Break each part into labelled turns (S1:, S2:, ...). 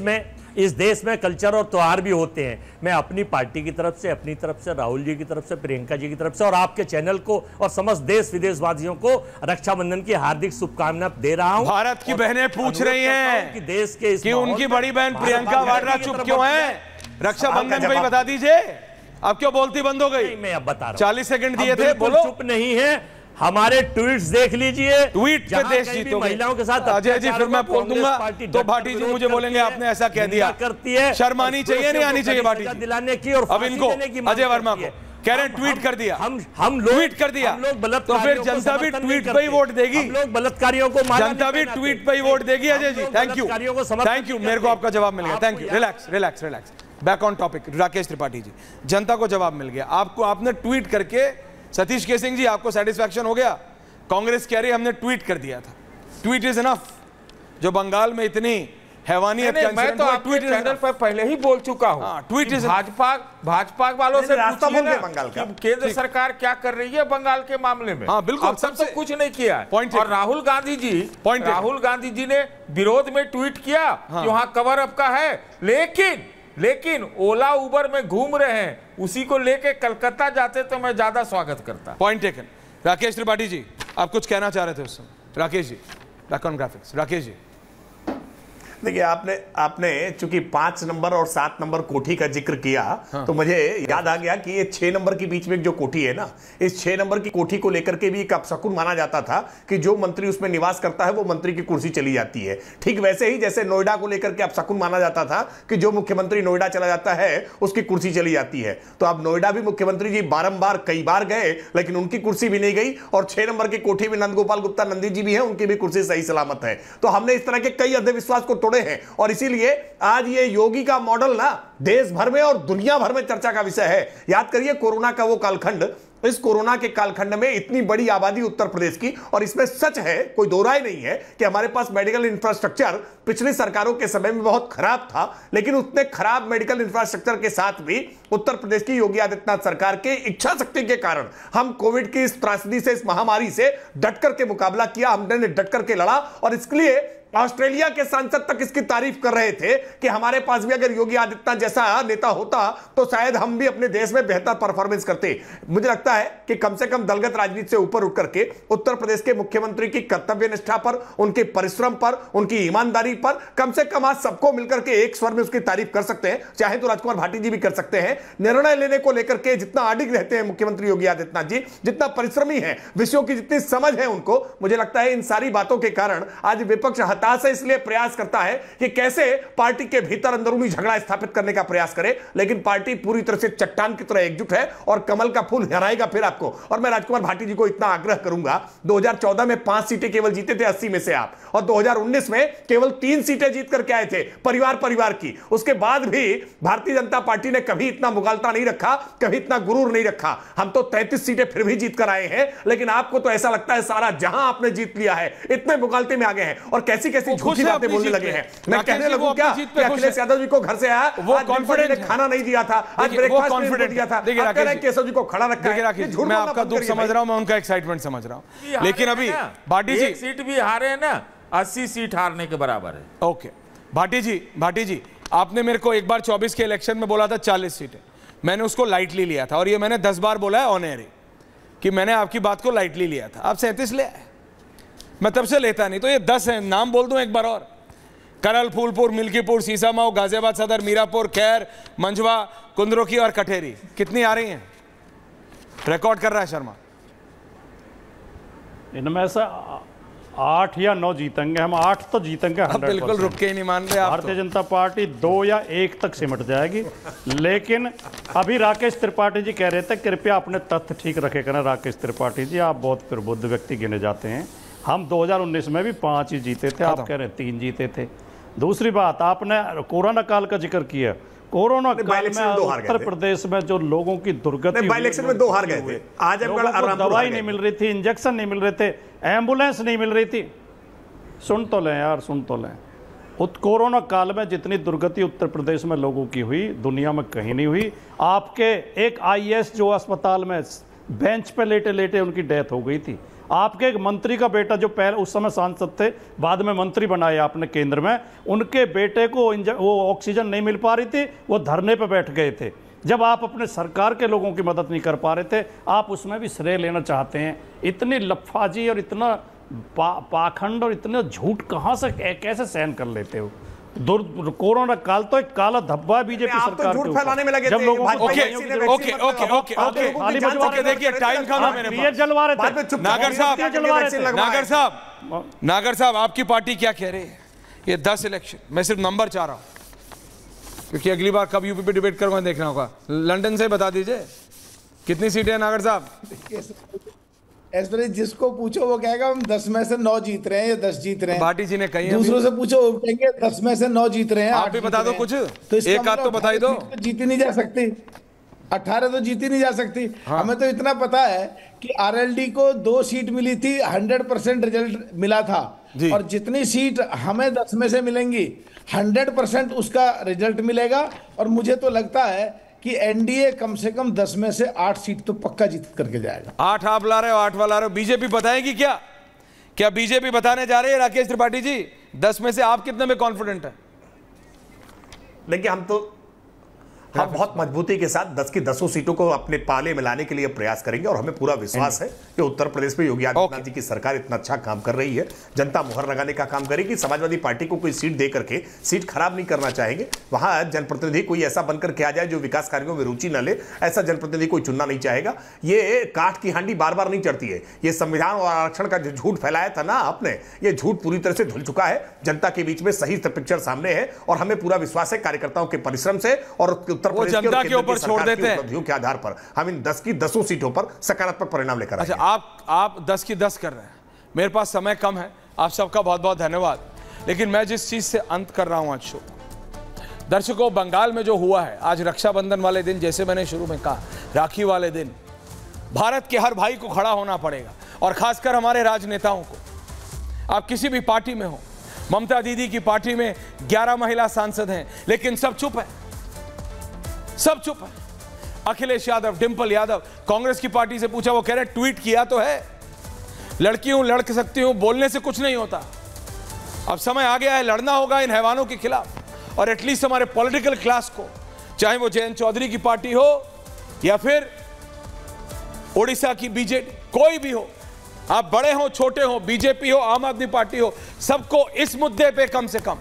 S1: में इस देश में कल्चर और त्यौहार भी होते हैं मैं अपनी पार्टी की तरफ से अपनी तरफ से राहुल जी की तरफ से प्रियंका जी की तरफ से और आपके चैनल को और समस्त देश विदेशवासियों को रक्षाबंधन की हार्दिक शुभकामना दे रहा हूँ
S2: भारत की बहनें
S3: पूछ रही हैं कि देश के कि उनकी
S1: बड़ी बहन प्रियंका वाड्रा चुप क्यों है
S2: रक्षाबंधन को बता दीजिए अब क्यों बोलती बंद हो गई मैं अब बता रहा चालीस सेकंड दिए थे चुप नहीं है हमारे ट्वीट्स देख लीजिए ट्वीट पे देश महिलाओं के साथ अजय जी फिर मैं बोल दूंगा तो भाटी जी मुझे बोलेंगे आपने ऐसा कह दिया करती है शर्मानी चाहिए नहीं आनी चाहिए भाटी दिलाने की और अब इनको अजय वर्मा को कह रहे ट्वीट कर दिया हम हम लोग ट्वीट कर दिया लोग तो फिर जनता भी ट्वीट पर ही वोट देगी लोग बलात्कारियों को जनता भी ट्वीट पर ही वोट देगी Ajay ji thank you thank you मेरे को आपका जवाब मिल गया thank you relax relax relax back on topic Rakesh Tripathi ji जनता को जवाब मिल गया आपको आपने ट्वीट करके सतीश के सिंह जी आपको सेटिस्फैक्शन हो गया कांग्रेस कह रही हमने ट्वीट कर दिया था ट्वीट इज इनफ जो बंगाल में इतनी हैवानी हैवानियत मैं तो आपके चैनल पर पहले ही बोल चुका हूँ ट्वीट हाँ, इज भाजपा भाजपा वालों से पूछता हूँ
S1: बंगाल का केंद्र सरकार क्या कर रही है बंगाल के मामले में हाँ बिल्कुल सब तो कुछ नहीं किया पॉइंट और राहुल गांधी जी पॉइंट राहुल गांधी जी ने विरोध में ट्वीट किया हाँ। कि वहाँ कवर अप
S2: का है लेकिन लेकिन ओला उबर में घूम रहे हैं उसी को लेके कलकत्ता जाते तो मैं ज्यादा स्वागत करता पॉइंट टेकन राकेश त्रिपाठी जी आप कुछ कहना चाह रहे थे उस समय राकेश जी ग्राफिक्स राकेश जी देखिए आपने आपने
S1: चूंकि पांच नंबर और सात नंबर कोठी का जिक्र किया हाँ। तो मुझे याद आ गया कि ये छह नंबर के बीच में जो कोठी है ना इस छह नंबर की कोठी को लेकर के भी एक अपशकुन माना जाता था कि जो मंत्री उसमें निवास करता है वो मंत्री की कुर्सी चली जाती है ठीक वैसे ही जैसे नोएडा को लेकर के अपशकुन माना जाता था कि जो मुख्यमंत्री नोएडा चला जाता है उसकी कुर्सी चली जाती है तो अब नोएडा भी मुख्यमंत्री जी बारम्बार कई बार गए लेकिन उनकी कुर्सी भी नहीं गई और छह नंबर की कोठी में नंदगोपाल गुप्ता नंदी जी भी है उनकी भी कुर्सी सही सलामत है तो हमने इस तरह के कई अंधविश्वास को तोड़े हैं और इसीलिए आज ये योगी का मॉडल ना देश भर में और दुनिया भर में चर्चा का विषय है याद करिए कोरोना का वो कालखंड इस कोरोना के कालखंड में इतनी बड़ी आबादी उत्तर प्रदेश की और इसमें सच है कोई दो राय नहीं है कि हमारे पास मेडिकल इंफ्रास्ट्रक्चर पिछली सरकारों के समय में बहुत खराब था लेकिन उतने खराब मेडिकल इंफ्रास्ट्रक्चर के साथ भी उत्तर प्रदेश की योगी आदित्यनाथ सरकार के इच्छा शक्ति के कारण हम कोविड की इस त्रासदी से इस महामारी से डटकर के मुकाबला किया हमने डट करके लड़ा और इसके लिए ऑस्ट्रेलिया के सांसद तक इसकी तारीफ कर रहे थे कि हमारे पास भी अगर योगी आदित्यनाथ जैसा नेता होता तो शायद हम भी अपने देश में बेहतर परफॉर्मेंस करते मुझे लगता है कि कम से कम दलगत राजनीति से ऊपर उठ करके उत्तर प्रदेश के मुख्यमंत्री की कर्तव्य निष्ठा पर उनके परिश्रम पर उनकी ईमानदारी पर कम से कम आज सबको मिलकर के एक स्वर में उसकी तारीफ कर सकते हैं चाहे तो राजकुमार भाटी जी भी कर सकते हैं निर्णय लेने को लेकर के जितना अडिग रहते हैं मुख्यमंत्री योगी आदित्यनाथ जी जितना परिश्रमी है विषयों की जितनी समझ है उनको मुझे लगता है इन सारी बातों के कारण आज विपक्ष हता लगातार से इसलिए प्रयास करता है कि कैसे पार्टी के भीतर अंदरूनी झगड़ा स्थापित करने का प्रयास करे लेकिन पार्टी पूरी तरह से चट्टान की तरह एकजुट है और कमल का फूल हराएगा फिर आपको और मैं राजकुमार भाटी जी को इतना आग्रह करूंगा 2014 में पांच सीटें केवल जीते थे 80 में से आप और 2019 में केवल तीन सीटें जीत करके आए थे परिवार परिवार की उसके बाद भी भारतीय जनता पार्टी ने कभी इतना मुगालता नहीं रखा कभी इतना गुरूर नहीं रखा हम तो तैतीस सीटें फिर भी जीत कर आए हैं लेकिन आपको तो ऐसा लगता है सारा जहां आपने जीत लिया है इतने मुगालते में आ गए हैं और कैसे कैसी कैसी झूठी बातें बोलने लगे हैं मैं कहने लगू क्या अखिलेश यादव जी को घर से आया वो कॉन्फिडेंट ने खाना नहीं दिया था आज ब्रेकफास्ट दिया था
S2: केशव जी को खड़ा रखा है मैं आपका दुख समझ रहा हूँ मैं उनका एक्साइटमेंट समझ रहा हूँ लेकिन अभी भाटी जी सीट भी हारे हैं ना अस्सी सीट हारने के बराबर है ओके भाटी जी भाटी जी आपने मेरे को एक बार 24 के इलेक्शन में बोला था 40 सीटें मैंने उसको लाइटली लिया था और ये मैंने 10 बार बोला है ऑन एयर कि मैंने आपकी बात को लाइटली लिया था आप सैंतीस ले आए मैं तब से लेता नहीं तो ये दस हैं नाम बोल दूं एक बार और करल फूलपुर मिल्कीपुर सीसामाऊ गाजियाबाद सदर मीरापुर खैर मंझवा कुंद्रोकी और कठेरी कितनी आ रही हैं रिकॉर्ड कर रहा है शर्मा
S3: इनमें से आठ या नौ जीतेंगे हम आठ तो जीतेंगे हम बिल्कुल रुक के ही नहीं मान रहे भारतीय तो। जनता पार्टी दो या एक तक सिमट जाएगी लेकिन अभी राकेश त्रिपाठी जी कह रहे थे कृपया अपने तथ्य ठीक रखे करें राकेश त्रिपाठी जी आप बहुत प्रबुद्ध व्यक्ति गिने जाते हैं हम 2019 में भी पांच ही जीते थे आप कह रहे हैं तीन जीते थे दूसरी बात आपने कोरोना काल का जिक्र किया कोरोना काल में उत्तर प्रदेश में जो लोगों की दुर्गति इलेक्शन में दो हार गए थे आज दवाई नहीं मिल रही थी इंजेक्शन नहीं मिल रहे थे एम्बुलेंस नहीं मिल रही थी सुन तो लें यार सुन तो लें कोरोना काल में जितनी दुर्गति उत्तर प्रदेश में लोगों की हुई दुनिया में कहीं नहीं हुई आपके एक आईएएस जो अस्पताल में बेंच पर लेटे लेटे उनकी डेथ हो गई थी आपके एक मंत्री का बेटा जो पहले उस समय सांसद थे बाद में मंत्री बनाए आपने केंद्र में उनके बेटे को वो ऑक्सीजन नहीं मिल पा रही थी वो धरने पर बैठ गए थे जब आप अपने सरकार के लोगों की मदद नहीं कर पा रहे थे आप उसमें भी श्रेय लेना चाहते हैं इतनी लफाजी और इतना पा, पाखंड और इतना झूठ कहाँ से कैसे सहन कर लेते हो कोरोना काल तो एक काला धब्बा बीजेपी तो सरकार तो झूठ फैलाने में लगे जब लोग okay okay
S2: okay okay okay okay देखिए टाइम कम है मेरे पास जलवा रहे थे नागर साहब नागर साहब नागर साहब आपकी पार्टी क्या कह रही है ये दस इलेक्शन मैं सिर्फ नंबर चाह रहा हूँ क्योंकि अगली बार कब यूपी पे डिबेट करूंगा देखना होगा लंदन से बता दीजिए कितनी सीटें हैं नागर साहब एक्चुअली जिसको पूछो वो कहेगा हम दस में से नौ जीत रहे हैं या दस जीत रहे हैं भाटी जी ने कही दूसरों से पूछो वो कहेंगे दस में से नौ जीत रहे हैं आप भी बता दो कुछ तो एक आध तो मतलब बताई दो तो जीती नहीं जा सकती अठारह तो जीती नहीं जा सकती हाँ। हमें तो इतना पता है कि आरएलडी को दो सीट मिली थी हंड्रेड परसेंट रिजल्ट मिला था और जितनी सीट हमें दस में से मिलेंगी हंड्रेड परसेंट उसका रिजल्ट मिलेगा और मुझे तो लगता है कि एनडीए कम से कम दस में से आठ सीट तो पक्का जीत करके जाएगा आठ आप ला रहे हो आठ वाला रहे हो बीजेपी बताएगी क्या क्या बीजेपी बताने जा रही है राकेश त्रिपाठी जी दस में से आप कितने में कॉन्फिडेंट है देखिए हम तो
S1: हम बहुत मजबूती के साथ दस की दसों सीटों को अपने पाले में लाने के लिए प्रयास करेंगे और हमें पूरा विश्वास है कि उत्तर प्रदेश में योगी आदित्यनाथ जी की सरकार इतना अच्छा काम कर रही है जनता मुहर लगाने का काम करेगी समाजवादी पार्टी को कोई सीट दे करके सीट खराब नहीं करना चाहेंगे वहां जनप्रतिनिधि कोई ऐसा बनकर के आ जाए जो विकास कार्यो में रुचि न ले ऐसा जनप्रतिनिधि कोई चुनना नहीं चाहेगा ये काठ की हांडी बार बार नहीं चढ़ती है ये संविधान और आरक्षण का जो झूठ फैलाया था ना आपने ये झूठ पूरी तरह से धुल चुका है जनता के बीच में सही पिक्चर सामने है और हमें पूरा विश्वास है कार्यकर्ताओं के परिश्रम से और उत्तर प्रदेश के ऊपर छोड़ देते हैं उपलब्धियों के आधार पर हम इन दस की दसों सीटों पर सकारात्मक परिणाम लेकर अच्छा
S2: आप आप दस की दस कर रहे हैं मेरे पास समय कम है आप सबका बहुत बहुत धन्यवाद लेकिन मैं जिस चीज से अंत कर रहा हूं आज शो दर्शकों बंगाल में जो हुआ है आज रक्षाबंधन वाले दिन जैसे मैंने शुरू में कहा राखी वाले दिन भारत के हर भाई को खड़ा होना पड़ेगा और खासकर हमारे राजनेताओं को आप किसी भी पार्टी में हो ममता दीदी की पार्टी में 11 महिला सांसद हैं लेकिन सब चुप है सब चुप है अखिलेश यादव डिंपल यादव कांग्रेस की पार्टी से पूछा वो कह रहे ट्वीट किया तो है लड़की हूं लड़ सकती हूं बोलने से कुछ नहीं होता अब समय आ गया है लड़ना होगा इन हैवानों के खिलाफ और एटलीस्ट हमारे पॉलिटिकल क्लास को चाहे वो जयंत चौधरी की पार्टी हो या फिर ओडिशा की बीजेपी कोई भी हो आप बड़े हो छोटे हो बीजेपी हो आम आदमी पार्टी हो सबको इस मुद्दे पे कम से कम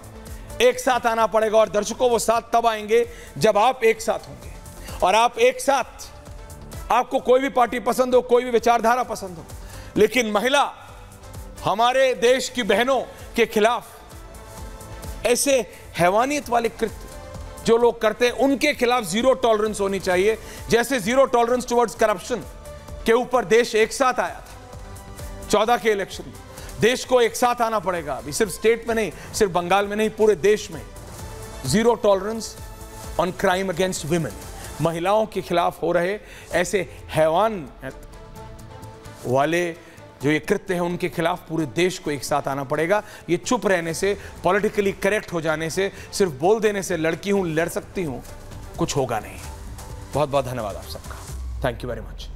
S2: एक साथ आना पड़ेगा और दर्शकों वो साथ तब आएंगे जब आप एक साथ होंगे और आप एक साथ आपको कोई भी पार्टी पसंद हो कोई भी विचारधारा पसंद हो लेकिन महिला हमारे देश की बहनों के खिलाफ ऐसे हैवानियत वाले कृत्य जो लोग करते हैं उनके खिलाफ जीरो टॉलरेंस होनी चाहिए जैसे जीरो टॉलरेंस टुवर्ड्स करप्शन के ऊपर देश एक साथ आया था चौदह के इलेक्शन में देश को एक साथ आना पड़ेगा अभी सिर्फ स्टेट में नहीं सिर्फ बंगाल में नहीं पूरे देश में zero tolerance on crime against women महिलाओं के खिलाफ हो रहे ऐसे हैवान वाले जो ये कृत्य है उनके खिलाफ पूरे देश को एक साथ आना पड़ेगा ये चुप रहने से पॉलिटिकली करेक्ट हो जाने से सिर्फ बोल देने से लड़की हूँ लड़ सकती हूँ कुछ होगा नहीं बहुत बहुत धन्यवाद आप सबका थैंक यू वेरी मच